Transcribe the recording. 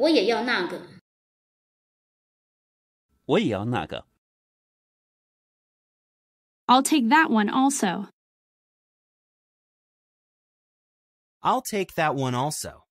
我也要那个。我也要那个。I'll take that one also. I'll take that one also.